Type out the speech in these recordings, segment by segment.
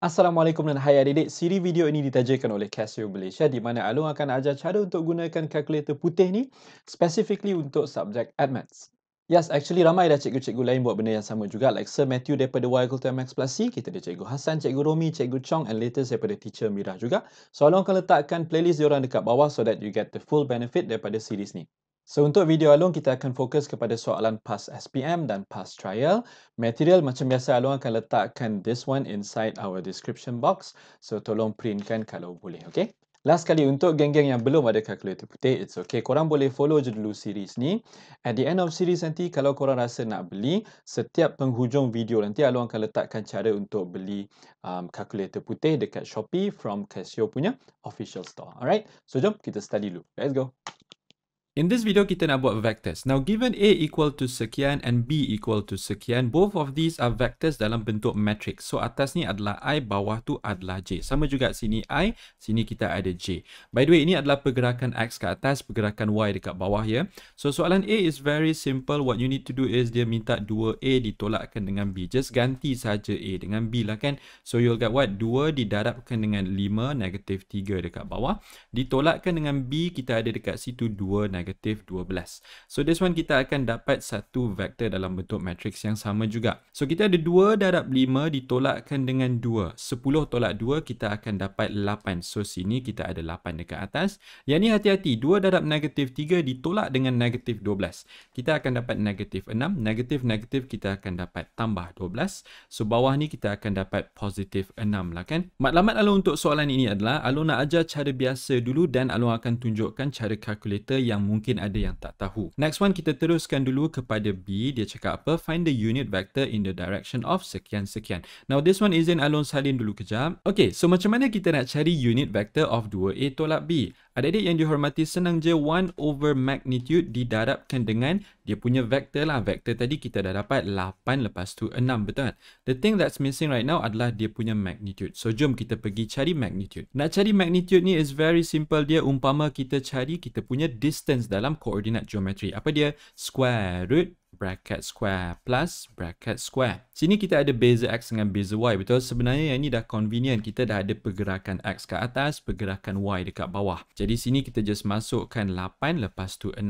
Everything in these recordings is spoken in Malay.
Assalamualaikum dan hai adik-adik. Siri video ini ditajakan oleh Casio Malaysia di mana Alung akan ajar cara untuk gunakan kalkulator putih ni specifically untuk subjek admats. Yes, actually ramai dah cikgu-cikgu lain buat benda yang sama juga. Like Sir Matthew daripada Wild equal to plus C. Kita ada cikgu Hassan, cikgu Romi, cikgu Chong and later daripada teacher Mirah juga. So, Alung akan letakkan playlist diorang dekat bawah so that you get the full benefit daripada series ni. So untuk video alung kita akan fokus kepada soalan pass SPM dan pass trial. Material macam biasa alung akan letakkan this one inside our description box. So tolong printkan kalau boleh, okay? Last kali untuk geng-geng yang belum ada kalkulator putih, it's okay. Korang boleh follow je dulu series ni. At the end of series nanti, kalau korang rasa nak beli, setiap penghujung video nanti, Alu akan letakkan cara untuk beli um, kalkulator putih dekat Shopee from Casio punya official store. Alright, so jom kita study dulu. Let's go. In this video, kita nak buat vectors. Now, given A equal to sekian and B equal to sekian, both of these are vectors dalam bentuk matrix. So, atas ni adalah I, bawah tu adalah J. Sama juga sini I, sini kita ada J. By the way, ini adalah pergerakan X ke atas, pergerakan Y dekat bawah ya. So, soalan A is very simple. What you need to do is dia minta 2A ditolakkan dengan B. Just ganti saja A dengan B lah kan. So, you'll get what? 2 didarabkan dengan 5, negative 3 dekat bawah. Ditolakkan dengan B, kita ada dekat situ 2, negatif negatif 12. So this one kita akan dapat satu vektor dalam bentuk matriks yang sama juga. So kita ada 2 darab 5 ditolakkan dengan 2. 10 tolak 2 kita akan dapat 8. So sini kita ada 8 dekat atas. Yang ni hati-hati 2 darab negatif 3 ditolak dengan negatif 12. Kita akan dapat negatif 6. Negatif-negatif kita akan dapat tambah 12. So bawah ni kita akan dapat positif 6 lah kan. Matlamat alun untuk soalan ini adalah alun nak ajar cara biasa dulu dan alun akan tunjukkan cara kalkulator yang mungkin ada yang tak tahu. Next one, kita teruskan dulu kepada B. Dia cakap apa? Find the unit vector in the direction of sekian-sekian. Now, this one izin Alon salin dulu kejap. Okay, so macam mana kita nak cari unit vector of 2A tolak B? Adik-adik yang dihormati, senang je 1 over magnitude didarabkan dengan dia punya vektor lah. Vektor tadi kita dah dapat 8 lepas tu 6, betul kan? The thing that's missing right now adalah dia punya magnitude. So, jom kita pergi cari magnitude. Nak cari magnitude ni is very simple dia. Umpama kita cari kita punya distance dalam koordinat geometri. Apa dia? Square root bracket square plus bracket square. Sini kita ada beza X dengan beza Y. Betul? Sebenarnya yang ni dah convenient. Kita dah ada pergerakan X ke atas, pergerakan Y dekat bawah. Jadi sini kita just masukkan 8 lepas tu 6.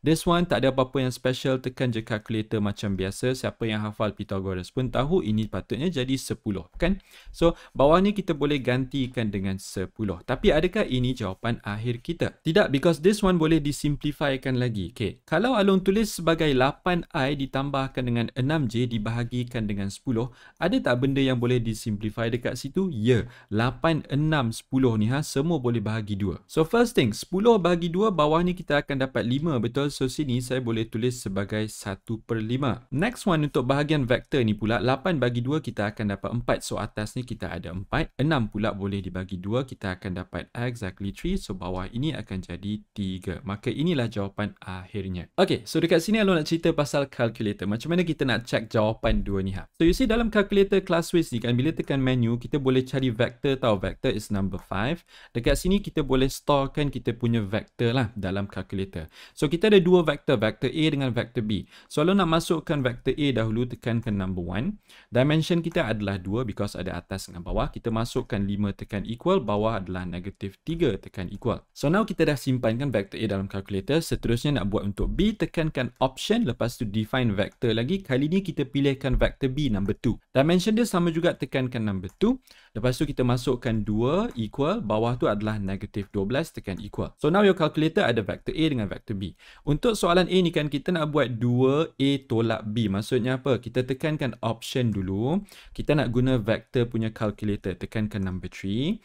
This one tak ada apa-apa yang special. Tekan je calculator macam biasa. Siapa yang hafal Pythagoras pun tahu ini patutnya jadi 10. Kan? So, bawah ni kita boleh gantikan dengan 10. Tapi adakah ini jawapan akhir kita? Tidak, because this one boleh disimplifikan lagi. Okay. Kalau Along tulis sebagai i ditambahkan dengan 6j dibahagikan dengan 10 ada tak benda yang boleh disimplify dekat situ ya 8 6 10 ni ha semua boleh bahagi 2 so first thing 10 bahagi 2 bawah ni kita akan dapat 5 betul so sini saya boleh tulis sebagai 1/5 per next one untuk bahagian vektor ni pula 8 bagi 2 kita akan dapat 4 so atas ni kita ada 4 6 pula boleh dibagi 2 kita akan dapat exactly 3 so bawah ini akan jadi 3 maka inilah jawapan akhirnya Okay, so dekat sini kalau nak cerita pasal pasal calculator. Macam mana kita nak check jawapan dua ni ha? So you see dalam calculator class ways ni kan bila tekan menu kita boleh cari vector tau. Vector is number 5. Dekat sini kita boleh storekan kita punya vector lah dalam calculator. So kita ada dua vector. Vector A dengan vector B. So kalau nak masukkan vector A dahulu tekan tekankan number 1. Dimension kita adalah 2 because ada atas dengan bawah. Kita masukkan 5 tekan equal. Bawah adalah negative 3 tekan equal. So now kita dah simpankan vector A dalam calculator. Seterusnya nak buat untuk B tekankan option lepas to define vector lagi. Kali ni kita pilihkan vector B number 2. Dimension dia sama juga tekankan number 2. Lepas tu kita masukkan 2 equal. Bawah tu adalah negatif 12 tekan equal. So now your calculator ada vector A dengan vector B. Untuk soalan A ni kan kita nak buat 2A tolak B. Maksudnya apa? Kita tekankan option dulu. Kita nak guna vector punya calculator. Tekankan number 3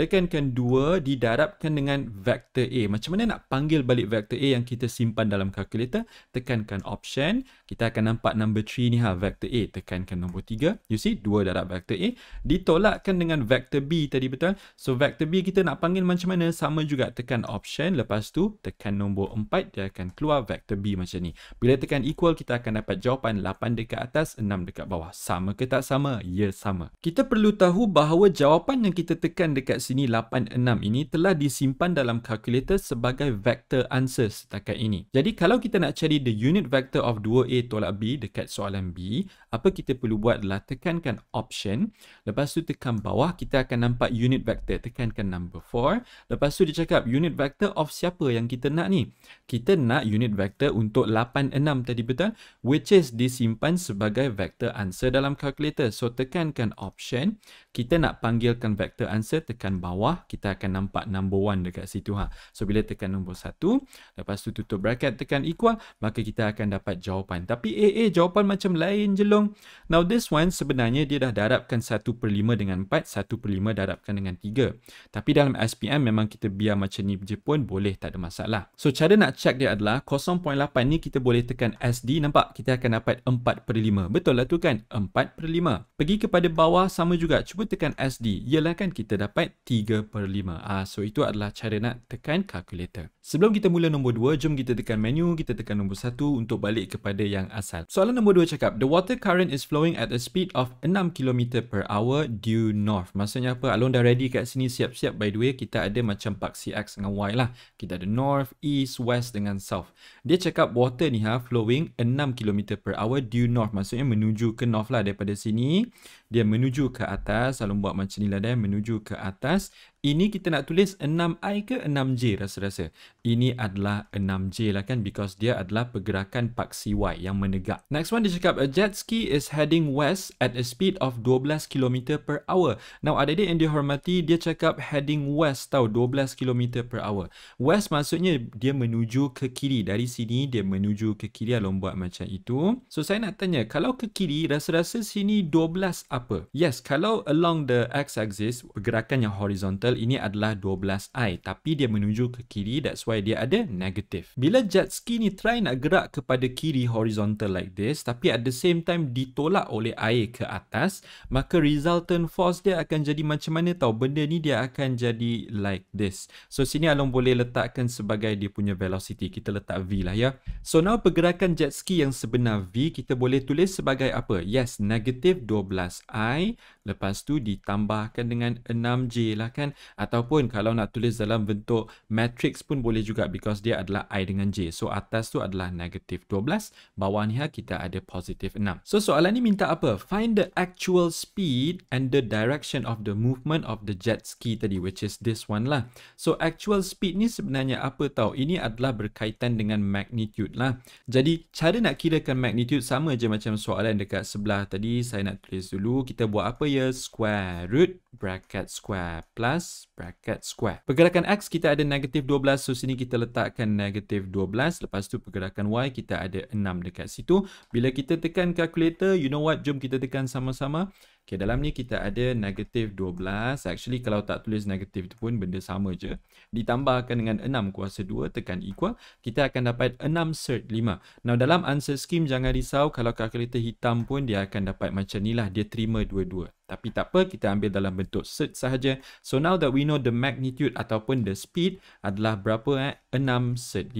tekan kan 2 didarabkan dengan vektor A. Macam mana nak panggil balik vektor A yang kita simpan dalam calculator? Tekankan option. Kita akan nampak number 3 ni ha, vektor A. Tekankan nombor 3. You see, dua darab vektor A. Ditolakkan dengan vektor B tadi betul. So, vektor B kita nak panggil macam mana? Sama juga tekan option. Lepas tu, tekan nombor 4. Dia akan keluar vektor B macam ni. Bila tekan equal, kita akan dapat jawapan 8 dekat atas, 6 dekat bawah. Sama ke tak sama? Ya, sama. Kita perlu tahu bahawa jawapan yang kita tekan dekat sini 86 ini telah disimpan dalam kalkulator sebagai vector answer setakat ini. Jadi kalau kita nak cari the unit vector of 2A tolak B dekat soalan B, apa kita perlu buat adalah tekankan option. Lepas tu tekan bawah, kita akan nampak unit vector. Tekankan number 4. Lepas tu dia cakap unit vector of siapa yang kita nak ni? Kita nak unit vector untuk 86 tadi betul? Which is disimpan sebagai vector answer dalam kalkulator. So tekankan option. Kita nak panggilkan vector answer, tekan tekan bawah, kita akan nampak number 1 dekat situ ha. So bila tekan nombor satu, lepas tu tutup bracket tekan equal, maka kita akan dapat jawapan. Tapi AA jawapan macam lain je long. Now this one sebenarnya dia dah darabkan 1 per 5 dengan 4, 1 per 5 darabkan dengan 3. Tapi dalam SPM memang kita biar macam ni je pun boleh tak ada masalah. So cara nak check dia adalah 0.8 ni kita boleh tekan SD nampak kita akan dapat 4 per 5. Betul lah tu kan? 4 per 5. Pergi kepada bawah sama juga. Cuba tekan SD. Ialah kan kita dapat 3 per 5. Ah, so itu adalah cara nak tekan kalkulator. Sebelum kita mula nombor 2, jom kita tekan menu, kita tekan nombor 1 untuk balik kepada yang asal. Soalan nombor 2 cakap, the water current is flowing at a speed of 6 km per hour due north. Maksudnya apa? Along dah ready kat sini siap-siap. By the way, kita ada macam paksi X dengan Y lah. Kita ada north, east, west dengan south. Dia cakap water ni ha, flowing 6 km per hour due north. Maksudnya menuju ke north lah daripada sini dia menuju ke atas. Selalu buat macam ni lah dia, menuju ke atas. Ini kita nak tulis 6i ke 6j rasa-rasa? Ini adalah 6j lah kan because dia adalah pergerakan paksi y yang menegak. Next one dia cakap, a jet ski is heading west at a speed of 12 km per hour. Now ada dia yang dihormati, dia cakap heading west tau 12 km per hour. West maksudnya dia menuju ke kiri. Dari sini dia menuju ke kiri lah buat macam itu. So saya nak tanya, kalau ke kiri rasa-rasa sini 12 apa? Yes, kalau along the x-axis, pergerakan yang horizontal, model ini adalah 12i tapi dia menuju ke kiri that's why dia ada negatif. Bila jet ski ni try nak gerak kepada kiri horizontal like this tapi at the same time ditolak oleh air ke atas maka resultant force dia akan jadi macam mana tau? benda ni dia akan jadi like this. So sini Along boleh letakkan sebagai dia punya velocity. Kita letak V lah ya. So now pergerakan jet ski yang sebenar V kita boleh tulis sebagai apa? Yes, negative 12i Lepas tu ditambahkan dengan 6J lah kan. Ataupun kalau nak tulis dalam bentuk matrix pun boleh juga because dia adalah I dengan J. So atas tu adalah negatif 12. Bawah ni ha, kita ada positif 6. So soalan ni minta apa? Find the actual speed and the direction of the movement of the jet ski tadi which is this one lah. So actual speed ni sebenarnya apa tau? Ini adalah berkaitan dengan magnitude lah. Jadi cara nak kirakan magnitude sama je macam soalan dekat sebelah tadi. Saya nak tulis dulu. Kita buat apa ya? area square root bracket square plus bracket square. Pergerakan X kita ada negatif 12. So sini kita letakkan negatif 12. Lepas tu pergerakan Y kita ada 6 dekat situ. Bila kita tekan calculator, you know what? Jom kita tekan sama-sama. Okay, dalam ni kita ada negatif 12. Actually, kalau tak tulis negatif tu pun benda sama je. Ditambahkan dengan 6 kuasa 2 tekan equal, kita akan dapat 6 cert 5. Now, dalam answer scheme, jangan risau kalau kalkulator hitam pun dia akan dapat macam ni lah. Dia terima dua dua. Tapi tak apa, kita ambil dalam bentuk cert sahaja. So, now that we know the magnitude ataupun the speed adalah berapa eh? 6 cert 5.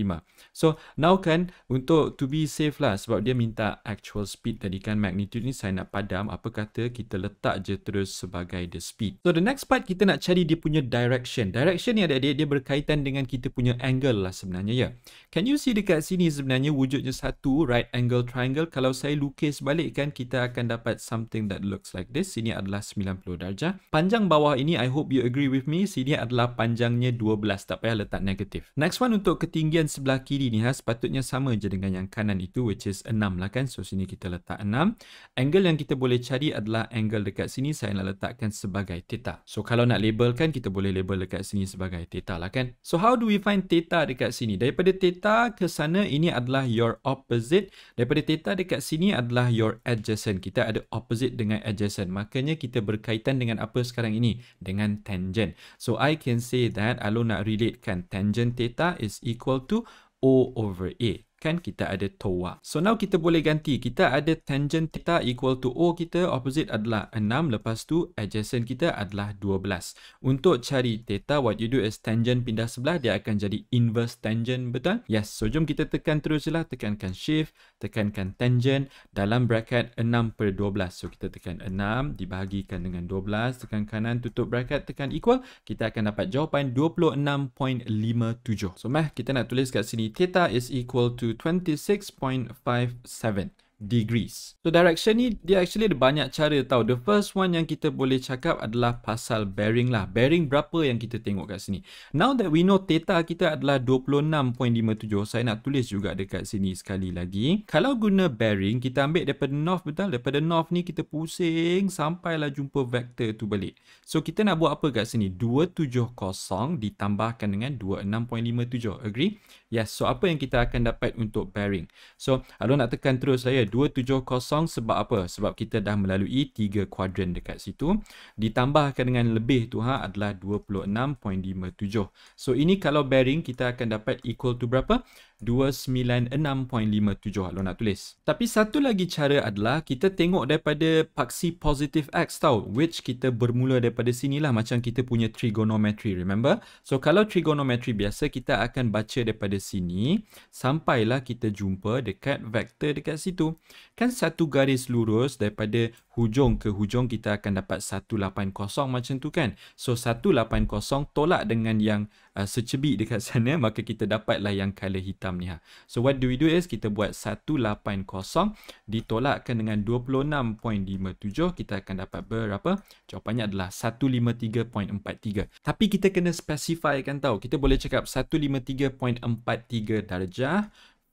So, now kan untuk to be safe lah sebab dia minta actual speed tadi kan magnitude ni saya nak padam. Apa kata kita Letak je terus sebagai the speed. So the next part kita nak cari dia punya direction. Direction ni ada dia dia berkaitan dengan kita punya angle lah sebenarnya ya. Can you see dekat sini sebenarnya wujudnya satu right angle triangle. Kalau saya lukis balik kan kita akan dapat something that looks like this. Sini adalah 90 darjah. Panjang bawah ini I hope you agree with me. Sini adalah panjangnya 12. Tak payah letak negatif. Next one untuk ketinggian sebelah kiri ni ha sepatutnya sama je dengan yang kanan itu which is 6 lah kan. So sini kita letak 6. Angle yang kita boleh cari adalah angle angle dekat sini saya nak letakkan sebagai theta. So kalau nak labelkan kita boleh label dekat sini sebagai theta lah kan. So how do we find theta dekat sini? Daripada theta ke sana ini adalah your opposite. Daripada theta dekat sini adalah your adjacent. Kita ada opposite dengan adjacent. Makanya kita berkaitan dengan apa sekarang ini? Dengan tangent. So I can say that kalau nak relatekan tangent theta is equal to O over A kan kita ada toa. So now kita boleh ganti. Kita ada tangent theta equal to O kita opposite adalah 6 lepas tu adjacent kita adalah 12. Untuk cari theta what you do is tangent pindah sebelah dia akan jadi inverse tangent betul? Yes. So jom kita tekan terus je lah. Tekankan shift, tekankan tangent dalam bracket 6 per 12. So kita tekan 6 dibahagikan dengan 12 tekan kanan tutup bracket tekan equal kita akan dapat jawapan 26.57. So meh kita nak tulis kat sini theta is equal to 26.57 degrees. So direction ni dia actually ada banyak cara tau. The first one yang kita boleh cakap adalah pasal bearing lah. Bearing berapa yang kita tengok kat sini. Now that we know theta kita adalah 26.57. Saya nak tulis juga dekat sini sekali lagi. Kalau guna bearing kita ambil daripada north betul. Daripada north ni kita pusing sampai lah jumpa vector tu balik. So kita nak buat apa kat sini? 270 ditambahkan dengan 26.57. Agree? Yes, so apa yang kita akan dapat untuk pairing? So, Alon nak tekan terus saya 270 sebab apa? Sebab kita dah melalui 3 kuadran dekat situ. Ditambahkan dengan lebih tu ha, adalah 26.57. So, ini kalau bearing kita akan dapat equal to berapa? 296.57 kalau nak tulis. Tapi satu lagi cara adalah kita tengok daripada paksi positif X tau which kita bermula daripada sini lah macam kita punya trigonometri remember? So kalau trigonometri biasa kita akan baca daripada sini sampailah kita jumpa dekat vektor dekat situ. Kan satu garis lurus daripada hujung ke hujung kita akan dapat 180 macam tu kan. So 180 tolak dengan yang uh, secebik dekat sana maka kita dapatlah yang color hitam ni ha. So what do we do is kita buat 180 ditolakkan dengan 26.57 kita akan dapat berapa? Jawapannya adalah 153.43. Tapi kita kena specify kan tau. Kita boleh cakap 153.43 darjah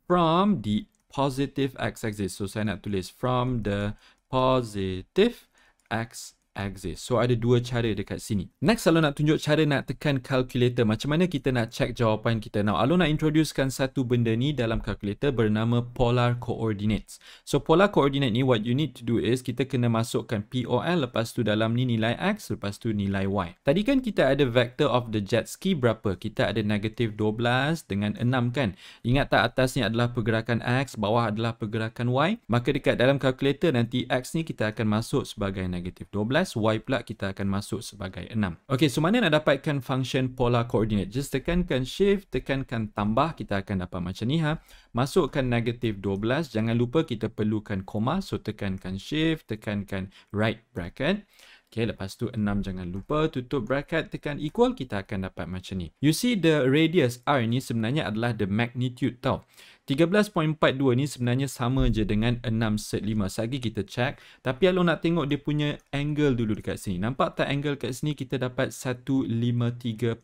from the positive x-axis. So saya nak tulis from the positive x exist. So ada dua cara dekat sini. Next, kalau nak tunjuk cara nak tekan calculator. Macam mana kita nak check jawapan kita. Now, kalau nak introducekan satu benda ni dalam calculator bernama polar coordinates. So polar coordinate ni, what you need to do is kita kena masukkan POL lepas tu dalam ni nilai X, lepas tu nilai Y. Tadi kan kita ada vector of the jet ski berapa? Kita ada negatif 12 dengan 6 kan? Ingat tak atas ni adalah pergerakan X, bawah adalah pergerakan Y? Maka dekat dalam calculator nanti X ni kita akan masuk sebagai negatif 12 plus Y pula kita akan masuk sebagai 6. Okey, so mana nak dapatkan function polar coordinate? Just tekankan shift, tekankan tambah, kita akan dapat macam ni ha. Masukkan negatif 12, jangan lupa kita perlukan koma, so tekankan shift, tekankan right bracket. Okay, lepas tu 6 jangan lupa tutup bracket tekan equal kita akan dapat macam ni. You see the radius R ni sebenarnya adalah the magnitude tau. 13.42 ni sebenarnya sama je dengan 6 set 5. Sagi kita check. Tapi kalau nak tengok dia punya angle dulu dekat sini. Nampak tak angle kat sini kita dapat 153.4?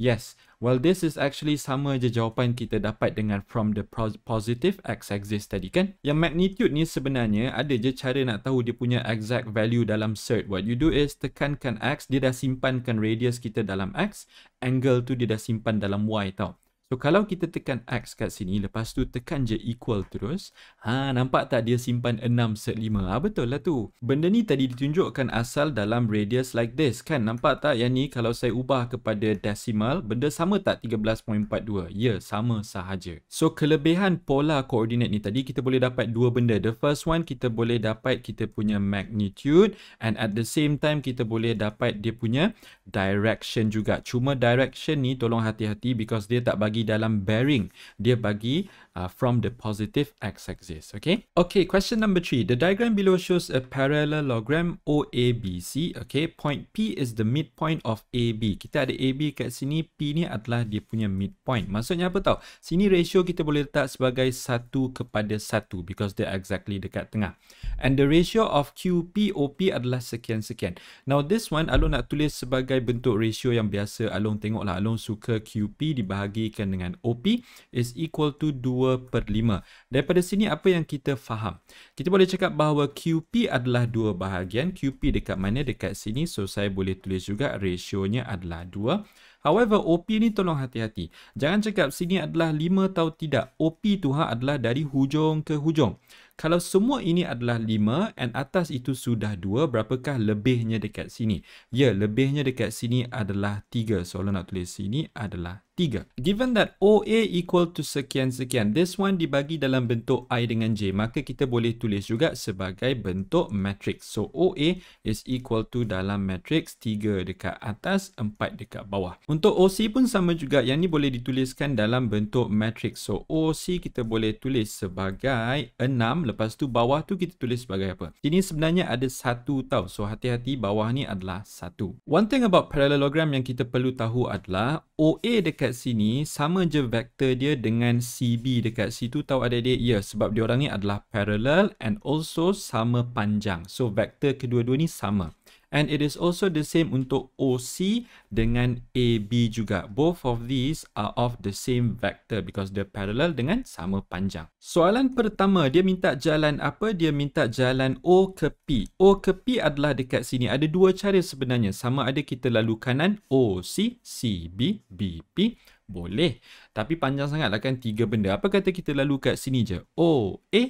Yes. Well, this is actually sama je jawapan kita dapat dengan from the positive x-axis tadi kan. Yang magnitude ni sebenarnya ada je cara nak tahu dia punya exact value dalam cert. What you do is tekankan x, dia dah simpankan radius kita dalam x. Angle tu dia dah simpan dalam y tau. So kalau kita tekan X kat sini, lepas tu tekan je equal terus. Ha, nampak tak dia simpan 6 set 5? Ha, betul lah tu. Benda ni tadi ditunjukkan asal dalam radius like this kan. Nampak tak yang ni kalau saya ubah kepada decimal, benda sama tak 13.42? Ya, sama sahaja. So kelebihan pola koordinat ni tadi, kita boleh dapat dua benda. The first one, kita boleh dapat kita punya magnitude and at the same time, kita boleh dapat dia punya direction juga. Cuma direction ni, tolong hati-hati because dia tak bagi bagi dalam bearing dia bagi Uh, from the positive x-axis, okay? Okay, question number three. The diagram below shows a parallelogram OABC, okay? Point P is the midpoint of AB. Kita ada AB kat sini, P ni adalah dia punya midpoint. Maksudnya apa tau? Sini ratio kita boleh letak sebagai 1 kepada 1 because they're exactly dekat tengah. And the ratio of QPOP adalah sekian-sekian. Now, this one Along nak tulis sebagai bentuk ratio yang biasa. Along tengoklah. Along suka QP dibahagikan dengan OP is equal to 2 2/5. Daripada sini apa yang kita faham? Kita boleh cakap bahawa QP adalah dua bahagian. QP dekat mana? Dekat sini. So saya boleh tulis juga rasionya adalah 2. However, OP ni tolong hati-hati. Jangan cakap sini adalah 5 atau tidak. OP tu ha adalah dari hujung ke hujung. Kalau semua ini adalah 5 and atas itu sudah 2, berapakah lebihnya dekat sini? Ya, lebihnya dekat sini adalah 3. So, nak tulis sini adalah 3. Given that OA equal to sekian-sekian, this one dibagi dalam bentuk I dengan J, maka kita boleh tulis juga sebagai bentuk matrix. So, OA is equal to dalam matrix 3 dekat atas, 4 dekat bawah. Untuk OC pun sama juga, yang ni boleh dituliskan dalam bentuk matrix. So, OC kita boleh tulis sebagai 6, lepas tu bawah tu kita tulis sebagai apa? Ini sebenarnya ada 1 tau. So, hati-hati bawah ni adalah 1. One thing about parallelogram yang kita perlu tahu adalah OA dekat dekat sini sama je vektor dia dengan CB dekat situ tahu ada dia ya sebab dia orang ni adalah parallel and also sama panjang so vektor kedua-dua ni sama And it is also the same untuk OC dengan AB juga. Both of these are of the same vector because they're parallel dengan sama panjang. Soalan pertama, dia minta jalan apa? Dia minta jalan O ke P. O ke P adalah dekat sini. Ada dua cara sebenarnya. Sama ada kita lalu kanan OC, CB, BP. Boleh. Tapi panjang sangatlah kan tiga benda. Apa kata kita lalu kat sini je? O A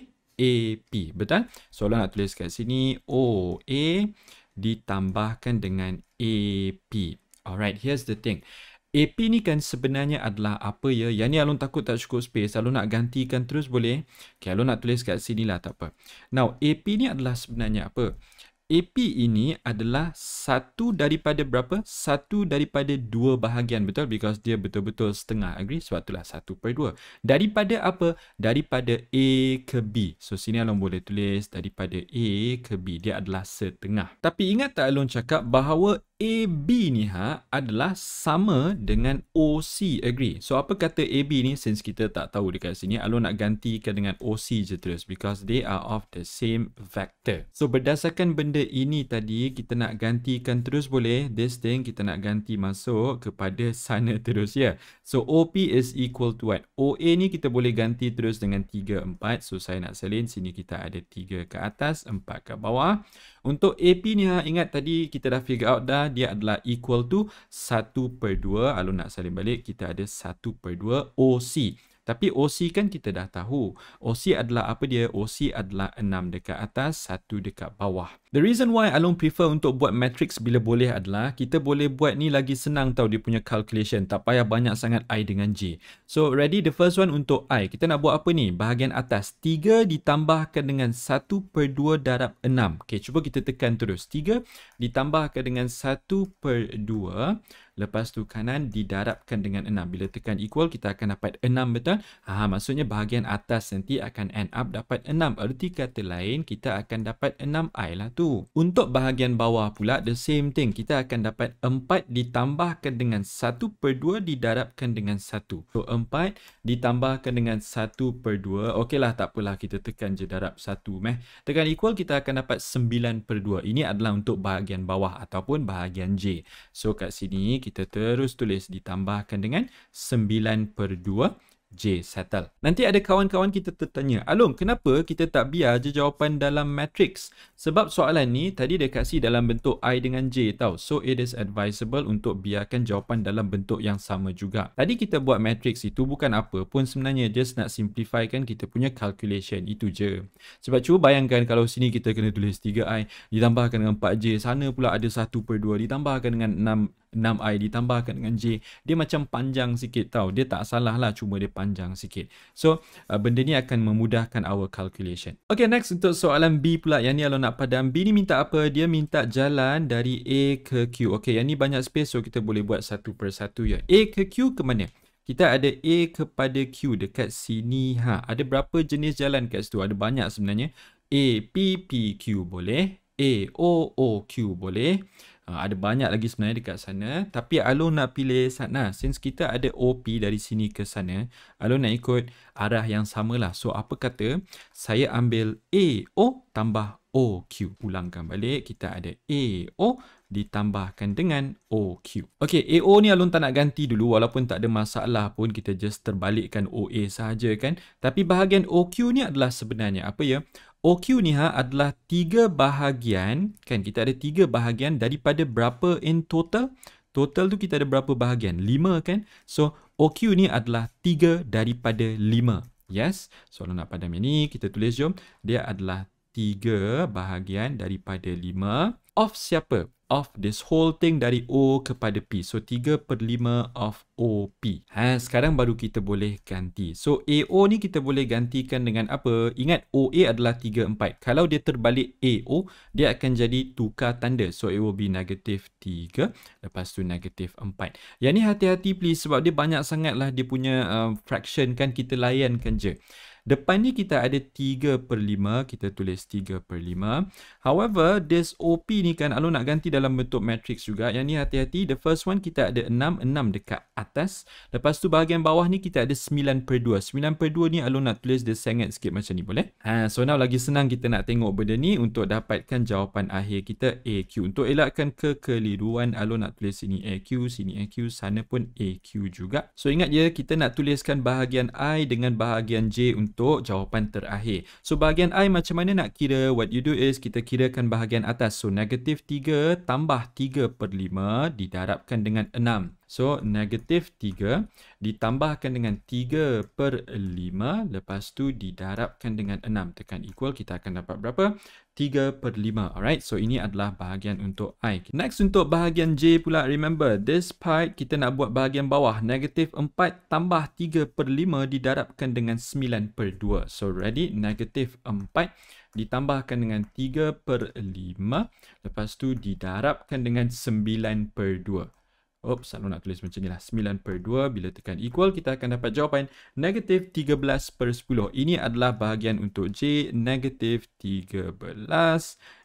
P Betul? Soalan nak tulis kat sini OA, AP ditambahkan dengan AP. Alright, here's the thing. AP ni kan sebenarnya adalah apa ya? Yang ni Alun takut tak cukup space. Alun nak gantikan terus boleh? Okay, Alun nak tulis kat sini lah, tak apa. Now, AP ni adalah sebenarnya apa? AP ini adalah satu daripada berapa? Satu daripada dua bahagian, betul? Because dia betul-betul setengah, agree? Sebab itulah satu per dua. Daripada apa? Daripada A ke B. So, sini Alon boleh tulis daripada A ke B. Dia adalah setengah. Tapi ingat tak Alon cakap bahawa AB ni ha adalah sama dengan OC agree. So apa kata AB ni since kita tak tahu dekat sini alo nak gantikan dengan OC je terus because they are of the same vector. So berdasarkan benda ini tadi kita nak gantikan terus boleh this thing kita nak ganti masuk kepada sana terus ya. So OP is equal to what? OA ni kita boleh ganti terus dengan 3 4. So saya nak selin sini kita ada 3 ke atas, 4 ke bawah. Untuk AP ni ha ingat tadi kita dah figure out dah dia adalah equal to 1 per 2 kalau nak salin balik kita ada 1 per 2 OC tapi OC kan kita dah tahu. OC adalah apa dia? OC adalah 6 dekat atas, 1 dekat bawah. The reason why Alung prefer untuk buat matrix bila boleh adalah kita boleh buat ni lagi senang tau dia punya calculation. Tak payah banyak sangat I dengan J. So ready the first one untuk I. Kita nak buat apa ni? Bahagian atas. 3 ditambahkan dengan 1 per 2 darab 6. Okay, cuba kita tekan terus. 3 ditambahkan dengan 1 per 2 Lepas tu kanan didarabkan dengan 6. Bila tekan equal, kita akan dapat 6 betul. Ha, ha, maksudnya bahagian atas nanti akan end up dapat 6. Erti kata lain, kita akan dapat 6i lah tu. Untuk bahagian bawah pula, the same thing. Kita akan dapat 4 ditambahkan dengan 1 per 2 didarabkan dengan 1. So, 4 ditambahkan dengan 1 per 2. Okeylah, tak takpelah kita tekan je darab 1 meh. Tekan equal, kita akan dapat 9 per 2. Ini adalah untuk bahagian bawah ataupun bahagian J. So, kat sini kita terus tulis ditambahkan dengan 9 per 2 J settle. Nanti ada kawan-kawan kita tertanya, Alung, kenapa kita tak biar je jawapan dalam matrix? Sebab soalan ni tadi dia kasi dalam bentuk I dengan J tau. So it is advisable untuk biarkan jawapan dalam bentuk yang sama juga. Tadi kita buat matrix itu bukan apa pun sebenarnya. Just nak simplify kan kita punya calculation. Itu je. Sebab cuba bayangkan kalau sini kita kena tulis 3I ditambahkan dengan 4J. Sana pula ada 1 per 2 ditambahkan dengan 6 6i ditambahkan dengan j dia macam panjang sikit tau dia tak salah lah cuma dia panjang sikit so uh, benda ni akan memudahkan our calculation okay next untuk soalan b pula yang ni kalau nak padam b ni minta apa dia minta jalan dari a ke q okay yang ni banyak space so kita boleh buat satu persatu ya a ke q ke mana kita ada A kepada Q dekat sini. Ha, ada berapa jenis jalan kat situ? Ada banyak sebenarnya. A, P, P, Q boleh. A, O, O, Q boleh. Ah, ada banyak lagi sebenarnya dekat sana. Tapi Alu nak pilih sana. Since kita ada OP dari sini ke sana, Alu nak ikut arah yang samalah. So, apa kata saya ambil AO tambah OQ. Ulangkan balik, kita ada AO ditambahkan dengan OQ. Okey, AO ni alu tak nak ganti dulu walaupun tak ada masalah pun kita just terbalikkan OA saja kan. Tapi bahagian OQ ni adalah sebenarnya apa ya? OQ ni ha adalah tiga bahagian kan kita ada tiga bahagian daripada berapa in total total tu kita ada berapa bahagian lima kan so OQ ni adalah tiga daripada lima yes soalan nak padam ini kita tulis jom dia adalah tiga bahagian daripada lima of siapa? Of this whole thing dari O kepada P. So 3 per 5 of OP. Ha, sekarang baru kita boleh ganti. So AO ni kita boleh gantikan dengan apa? Ingat OA adalah 3, 4. Kalau dia terbalik AO, dia akan jadi tukar tanda. So it will be negative 3. Lepas tu negative 4. Yang ni hati-hati please sebab dia banyak sangatlah dia punya uh, fraction kan kita layankan je. Depan ni kita ada 3 per 5. Kita tulis 3 per 5. However, this OP ni kan, Alun nak ganti dalam bentuk matrix juga. Yang ni hati-hati, the first one kita ada 6, 6 dekat atas. Lepas tu bahagian bawah ni kita ada 9 per 2. 9 per 2 ni Alun nak tulis dia sengit sikit macam ni boleh? Ha, so now lagi senang kita nak tengok benda ni untuk dapatkan jawapan akhir kita AQ. Untuk elakkan kekeliruan, Alun nak tulis sini AQ, sini AQ, sana pun AQ juga. So ingat ya, kita nak tuliskan bahagian I dengan bahagian J untuk untuk jawapan terakhir. So bahagian I macam mana nak kira? What you do is kita kirakan bahagian atas. So negative 3 tambah 3 per 5 didarabkan dengan 6. So negatif 3 ditambahkan dengan 3 per 5 lepas tu didarabkan dengan 6. Tekan equal kita akan dapat berapa? 3 per 5. Alright, so ini adalah bahagian untuk I. Next untuk bahagian J pula, remember this part kita nak buat bahagian bawah. Negatif 4 tambah 3 per 5 didarabkan dengan 9 per 2. So ready, negatif 4 ditambahkan dengan 3 per 5 lepas tu didarabkan dengan 9 per Oops, selalu nak tulis macam ni lah. 9 per 2 bila tekan equal, kita akan dapat jawapan negatif 13 per 10. Ini adalah bahagian untuk J, negatif 13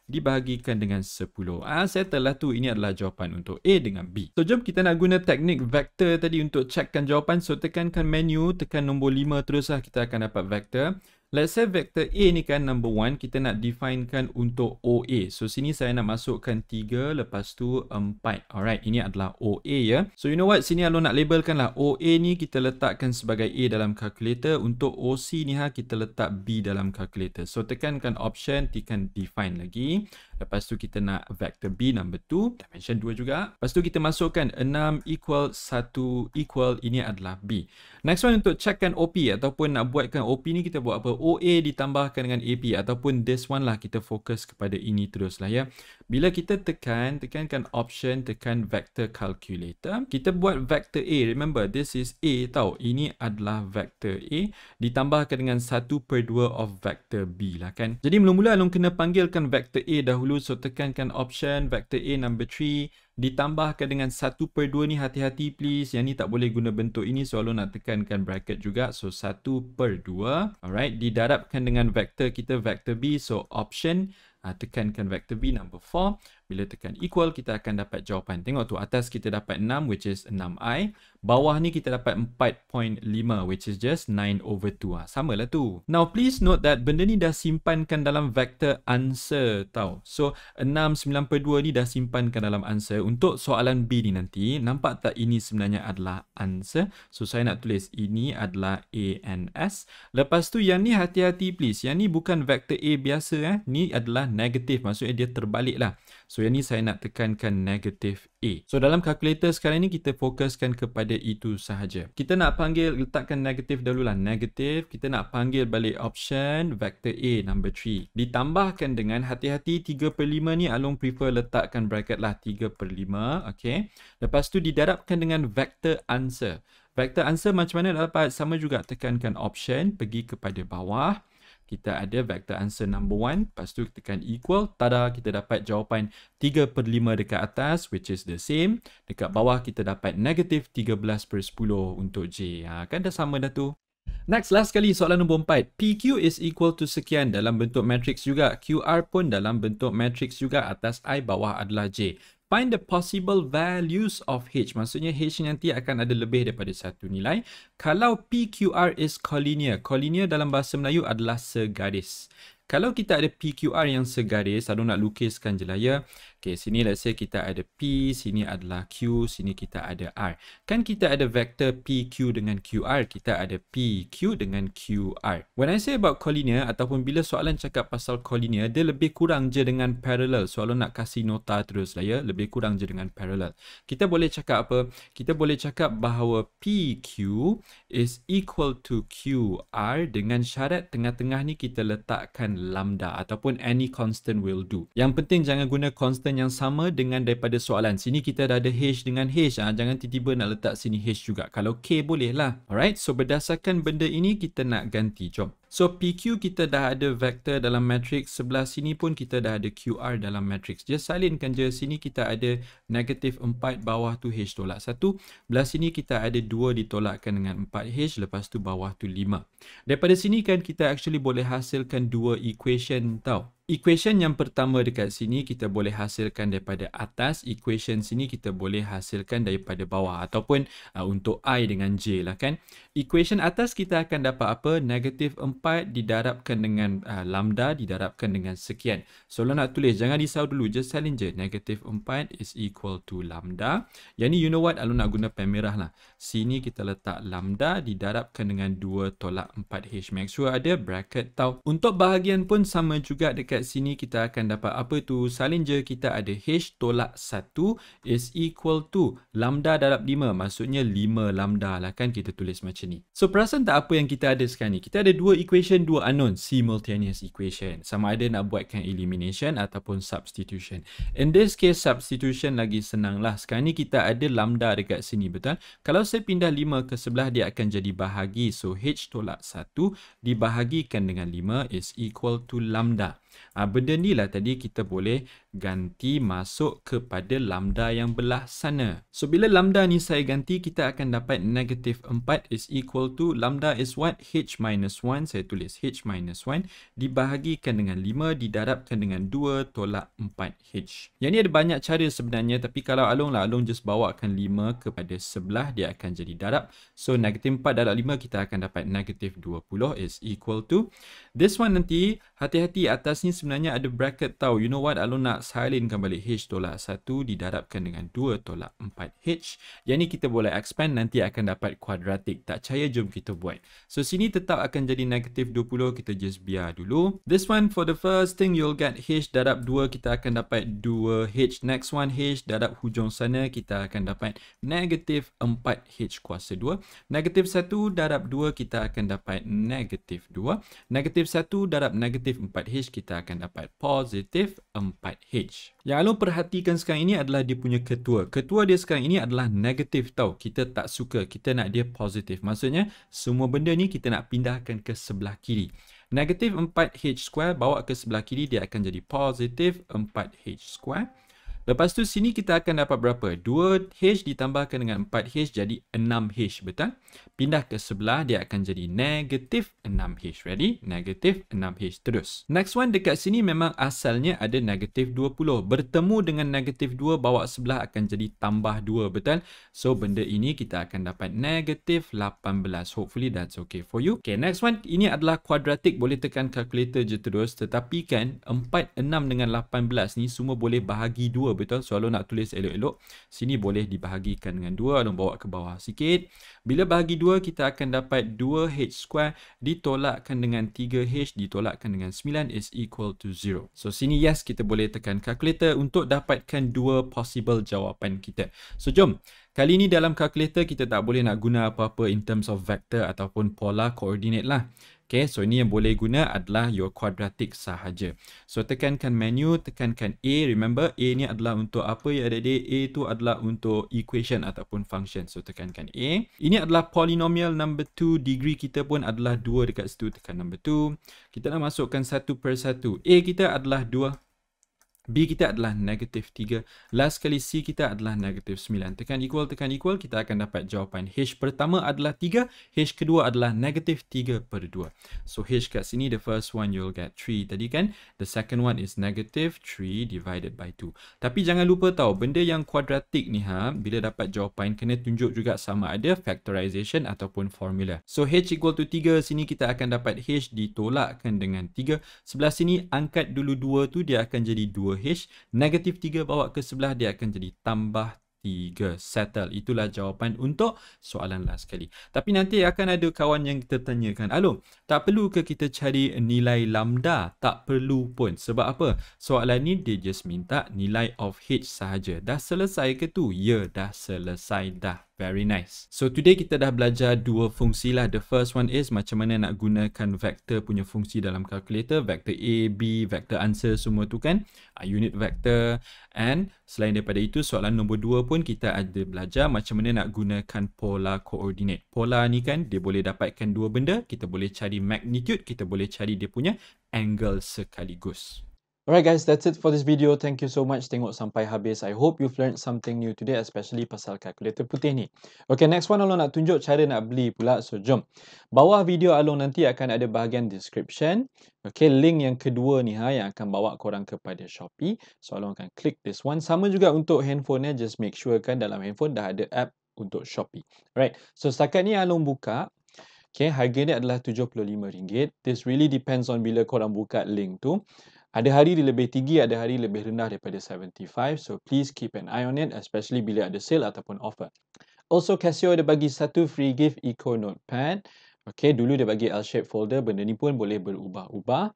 dibahagikan dengan 10. Ah, ha, settle lah tu. Ini adalah jawapan untuk A dengan B. So, jom kita nak guna teknik vector tadi untuk checkkan jawapan. So, tekankan menu, tekan nombor 5 terus lah kita akan dapat vector. Let's say vector A ni kan number 1 kita nak definekan untuk OA. So sini saya nak masukkan 3 lepas tu 4. Alright, ini adalah OA ya. So you know what? Sini Alon nak labelkan lah. OA ni kita letakkan sebagai A dalam calculator. Untuk OC ni ha kita letak B dalam calculator. So tekankan option, tekan define lagi. Lepas tu kita nak vector B number 2. Dimension 2 juga. Lepas tu kita masukkan 6 equal 1 equal ini adalah B. Next one untuk checkkan OP ataupun nak buatkan OP ni kita buat apa? OA ditambahkan dengan AP ataupun this one lah kita fokus kepada ini terus lah ya. Bila kita tekan, tekankan option, tekan vector calculator, kita buat vector A. Remember, this is A tau. Ini adalah vector A ditambahkan dengan 1 per 2 of vector B lah kan. Jadi mula-mula Alung kena panggilkan vector A dahulu. So tekankan option, vector A number 3. Ditambahkan dengan 1 per 2 ni hati-hati please. Yang ni tak boleh guna bentuk ini selalu nak tekankan bracket juga. So 1 per 2. Alright. Didarabkan dengan vektor kita vektor B. So option uh, tekankan vektor B number 4. Bila tekan equal, kita akan dapat jawapan. Tengok tu, atas kita dapat 6, which is 6i. Bawah ni kita dapat 4.5, which is just 9 over 2. Ha, ah, Sama lah tu. Now, please note that benda ni dah simpankan dalam vector answer tau. So, 6, 9 per 2 ni dah simpankan dalam answer. Untuk soalan B ni nanti, nampak tak ini sebenarnya adalah answer? So, saya nak tulis ini adalah A and S. Lepas tu, yang ni hati-hati please. Yang ni bukan vektor A biasa eh. Ni adalah negatif maksudnya dia terbalik lah. So yang ni saya nak tekankan negatif A. So dalam kalkulator sekarang ni kita fokuskan kepada itu sahaja. Kita nak panggil letakkan negatif lah, Negatif kita nak panggil balik option vector A number 3. Ditambahkan dengan hati-hati 3 per 5 ni Along prefer letakkan bracket lah 3 per 5. Okay. Lepas tu didarabkan dengan vector answer. Vector answer macam mana dapat sama juga tekankan option pergi kepada bawah kita ada vector answer number one. lepas tu kita tekan equal tada kita dapat jawapan 3/5 dekat atas which is the same dekat bawah kita dapat negatif 13/10 untuk J ha kan dah sama dah tu Next, last sekali soalan nombor 4. PQ is equal to sekian dalam bentuk matrix juga. QR pun dalam bentuk matrix juga. Atas I, bawah adalah J find the possible values of H. Maksudnya H nanti akan ada lebih daripada satu nilai. Kalau PQR is collinear. Collinear dalam bahasa Melayu adalah segaris. Kalau kita ada PQR yang segaris, saya nak lukiskan je lah ya. Okay, sini let's say kita ada P, sini adalah Q, sini kita ada R. Kan kita ada vektor p q dengan q r. kita ada p q dengan q r. When I say about collinear ataupun bila soalan cakap pasal collinear, dia lebih kurang je dengan parallel. Soalan nak kasih nota terus lah ya, lebih kurang je dengan parallel. Kita boleh cakap apa? Kita boleh cakap bahawa p q is equal to q r dengan syarat tengah-tengah ni kita letakkan lambda ataupun any constant will do. Yang penting jangan guna constant soalan yang sama dengan daripada soalan. Sini kita dah ada H dengan H. Ha? Jangan tiba-tiba nak letak sini H juga. Kalau K boleh lah. Alright. So berdasarkan benda ini kita nak ganti. Jom. So PQ kita dah ada vektor dalam matrix. Sebelah sini pun kita dah ada QR dalam matrix. Just salinkan je. Sini kita ada negatif 4 bawah tu H tolak 1. Belah sini kita ada 2 ditolakkan dengan 4H. Lepas tu bawah tu 5. Daripada sini kan kita actually boleh hasilkan dua equation tau. Equation yang pertama dekat sini kita boleh hasilkan daripada atas. Equation sini kita boleh hasilkan daripada bawah. Ataupun uh, untuk I dengan J lah kan. Equation atas kita akan dapat apa? Negatif 4 didarabkan dengan uh, lambda didarabkan dengan sekian. So, lo nak tulis. Jangan risau dulu. Just challenge je. Negatif 4 is equal to lambda. Yang ni you know what? Ah, lo nak guna pen merah lah. Sini kita letak lambda didarabkan dengan 2 tolak 4H. Make sure ada bracket tau. Untuk bahagian pun sama juga dekat dekat sini kita akan dapat apa tu? Salinger kita ada H tolak 1 is equal to lambda darab 5. Maksudnya 5 lambda lah kan kita tulis macam ni. So perasan tak apa yang kita ada sekarang ni? Kita ada dua equation, dua unknown. Simultaneous equation. Sama ada nak buatkan elimination ataupun substitution. In this case, substitution lagi senang lah. Sekarang ni kita ada lambda dekat sini betul? Kalau saya pindah 5 ke sebelah, dia akan jadi bahagi. So H tolak 1 dibahagikan dengan 5 is equal to lambda. Ha, benda ni lah tadi kita boleh ganti masuk kepada lambda yang belah sana. So, bila lambda ni saya ganti, kita akan dapat negatif 4 is equal to lambda is what? H minus 1, saya tulis H minus 1, dibahagikan dengan 5, didarabkan dengan 2 tolak 4H. Yang ni ada banyak cara sebenarnya, tapi kalau alung lah, alung just bawakan 5 kepada sebelah, dia akan jadi darab. So, negatif 4 darab 5, kita akan dapat negatif 20 is equal to. This one nanti, hati-hati atas ni sebenarnya ada bracket tau. You know what? Kalau nak silinkan balik H tolak 1 didarabkan dengan 2 tolak 4 H. Yang ni kita boleh expand nanti akan dapat kuadratik. Tak caya jom kita buat. So sini tetap akan jadi negatif 20. Kita just biar dulu. This one for the first thing you'll get H darab 2 kita akan dapat 2 H. Next one H darab hujung sana kita akan dapat negatif 4 H kuasa 2. Negatif 1 darab 2 kita akan dapat negatif 2. Negatif 1 darab negatif 4 H kita akan akan dapat positif 4H. Yang Alun perhatikan sekarang ini adalah dia punya ketua. Ketua dia sekarang ini adalah negatif tau. Kita tak suka. Kita nak dia positif. Maksudnya, semua benda ni kita nak pindahkan ke sebelah kiri. Negatif 4H square bawa ke sebelah kiri, dia akan jadi positif 4H square. Lepas tu sini kita akan dapat berapa? 2H ditambahkan dengan 4H jadi 6H, betul? Pindah ke sebelah, dia akan jadi negatif 6H. Ready? Negatif 6H terus. Next one dekat sini memang asalnya ada negatif 20. Bertemu dengan negatif 2, bawa sebelah akan jadi tambah 2, betul? So, benda ini kita akan dapat negatif 18. Hopefully that's okay for you. Okay, next one. Ini adalah kuadratik Boleh tekan kalkulator je terus. Tetapi kan, 4, 6 dengan 18 ni semua boleh bahagi 2 betul selalu nak tulis elok-elok sini boleh dibahagikan dengan 2 lalu bawa ke bawah sikit bila bahagi 2 kita akan dapat 2h square ditolakkan dengan 3h ditolakkan dengan 9 is equal to 0 so sini yes kita boleh tekan kalkulator untuk dapatkan dua possible jawapan kita so jom Kali ini dalam kalkulator kita tak boleh nak guna apa-apa in terms of vector ataupun pola koordinat lah. Okay, so ini yang boleh guna adalah your quadratic sahaja. So tekankan menu, tekankan A. Remember, A ni adalah untuk apa ya Dede? A tu adalah untuk equation ataupun function. So tekankan A. Ini adalah polynomial number 2. Degree kita pun adalah 2 dekat situ. Tekan number 2. Kita nak masukkan satu per satu. A kita adalah 2. B kita adalah negatif 3. Last kali C kita adalah negatif 9. Tekan equal, tekan equal, kita akan dapat jawapan. H pertama adalah 3. H kedua adalah negatif 3 per 2. So H kat sini, the first one you'll get 3 tadi kan. The second one is negative 3 divided by 2. Tapi jangan lupa tau, benda yang kuadratik ni ha, bila dapat jawapan, kena tunjuk juga sama ada factorization ataupun formula. So H equal to 3, sini kita akan dapat H ditolakkan dengan 3. Sebelah sini, angkat dulu 2 tu, dia akan jadi 2. 2H, negatif 3 bawa ke sebelah dia akan jadi tambah 3 settle. Itulah jawapan untuk soalan last kali. Tapi nanti akan ada kawan yang kita tanyakan, Alom, tak perlu ke kita cari nilai lambda? Tak perlu pun. Sebab apa? Soalan ni dia just minta nilai of H sahaja. Dah selesai ke tu? Ya, dah selesai dah. Very nice. So today kita dah belajar dua fungsi lah. The first one is macam mana nak gunakan vector punya fungsi dalam calculator. Vector A, B, vector answer semua tu kan. A ah, Unit vector. And selain daripada itu soalan nombor dua pun kita ada belajar macam mana nak gunakan pola koordinat. Pola ni kan dia boleh dapatkan dua benda. Kita boleh cari magnitude. Kita boleh cari dia punya angle sekaligus. Alright guys, that's it for this video. Thank you so much tengok sampai habis. I hope you've learned something new today especially pasal kalkulator putih ni. Okay, next one Along nak tunjuk cara nak beli pula. So, jom. Bawah video Along nanti akan ada bahagian description. Okay, link yang kedua ni ha yang akan bawa korang kepada Shopee. So, Along akan klik this one. Sama juga untuk handphone ni. Ya. Just make sure kan dalam handphone dah ada app untuk Shopee. Alright, so setakat ni Along buka. Okay, harga ni adalah RM75. This really depends on bila korang buka link tu. Ada hari dia lebih tinggi, ada hari lebih rendah daripada 75. So please keep an eye on it, especially bila ada sale ataupun offer. Also Casio ada bagi satu free gift Eco note Notepad. Okay, dulu dia bagi L-shaped folder, benda ni pun boleh berubah-ubah.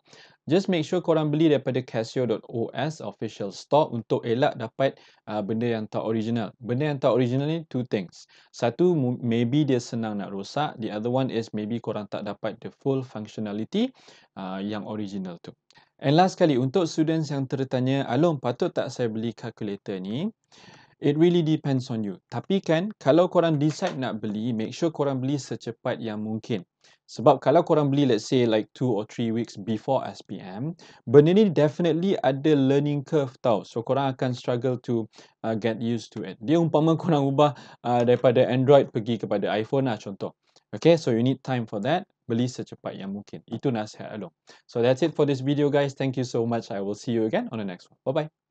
Just make sure korang beli daripada Casio.os official store untuk elak dapat uh, benda yang tak original. Benda yang tak original ni two things. Satu, maybe dia senang nak rosak. The other one is maybe korang tak dapat the full functionality uh, yang original tu. And last sekali, untuk students yang tertanya, Alom, patut tak saya beli kalkulator ni? It really depends on you. Tapi kan, kalau korang decide nak beli, make sure korang beli secepat yang mungkin. Sebab kalau korang beli let's say like 2 or 3 weeks before SPM, benda ni definitely ada learning curve tau. So korang akan struggle to uh, get used to it. Dia umpama korang ubah uh, daripada Android pergi kepada iPhone lah contoh. Okay, so you need time for that beli secepat yang mungkin. Itu nasihat Along. So that's it for this video guys. Thank you so much. I will see you again on the next one. Bye bye.